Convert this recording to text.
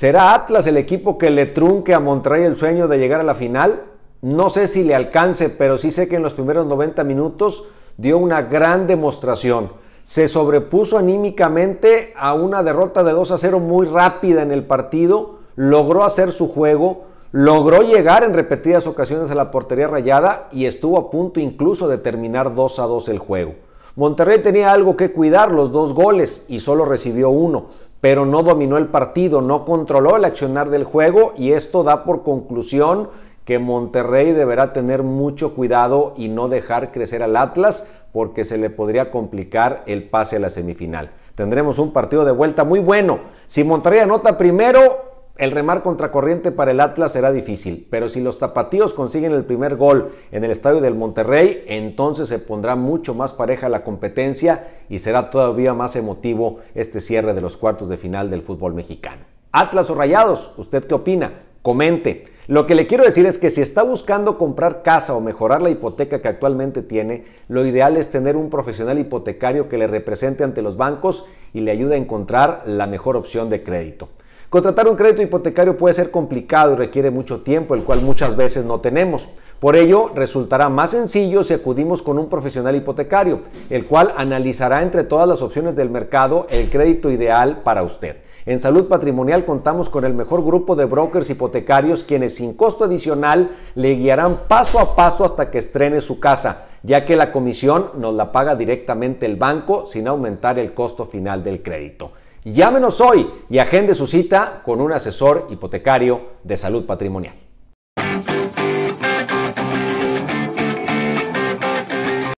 ¿Será Atlas el equipo que le trunque a Monterrey el sueño de llegar a la final? No sé si le alcance, pero sí sé que en los primeros 90 minutos dio una gran demostración. Se sobrepuso anímicamente a una derrota de 2 a 0 muy rápida en el partido, logró hacer su juego, logró llegar en repetidas ocasiones a la portería rayada y estuvo a punto incluso de terminar 2 a 2 el juego. Monterrey tenía algo que cuidar, los dos goles, y solo recibió uno, pero no dominó el partido, no controló el accionar del juego y esto da por conclusión que Monterrey deberá tener mucho cuidado y no dejar crecer al Atlas porque se le podría complicar el pase a la semifinal. Tendremos un partido de vuelta muy bueno. Si Monterrey anota primero, el remar contracorriente para el Atlas será difícil, pero si los tapatíos consiguen el primer gol en el estadio del Monterrey, entonces se pondrá mucho más pareja la competencia y será todavía más emotivo este cierre de los cuartos de final del fútbol mexicano. Atlas o Rayados, ¿usted qué opina? Comente. Lo que le quiero decir es que si está buscando comprar casa o mejorar la hipoteca que actualmente tiene, lo ideal es tener un profesional hipotecario que le represente ante los bancos y le ayude a encontrar la mejor opción de crédito. Contratar un crédito hipotecario puede ser complicado y requiere mucho tiempo, el cual muchas veces no tenemos. Por ello, resultará más sencillo si acudimos con un profesional hipotecario, el cual analizará entre todas las opciones del mercado el crédito ideal para usted. En salud patrimonial contamos con el mejor grupo de brokers hipotecarios quienes sin costo adicional le guiarán paso a paso hasta que estrene su casa ya que la comisión nos la paga directamente el banco sin aumentar el costo final del crédito. Llámenos hoy y agende su cita con un asesor hipotecario de salud patrimonial.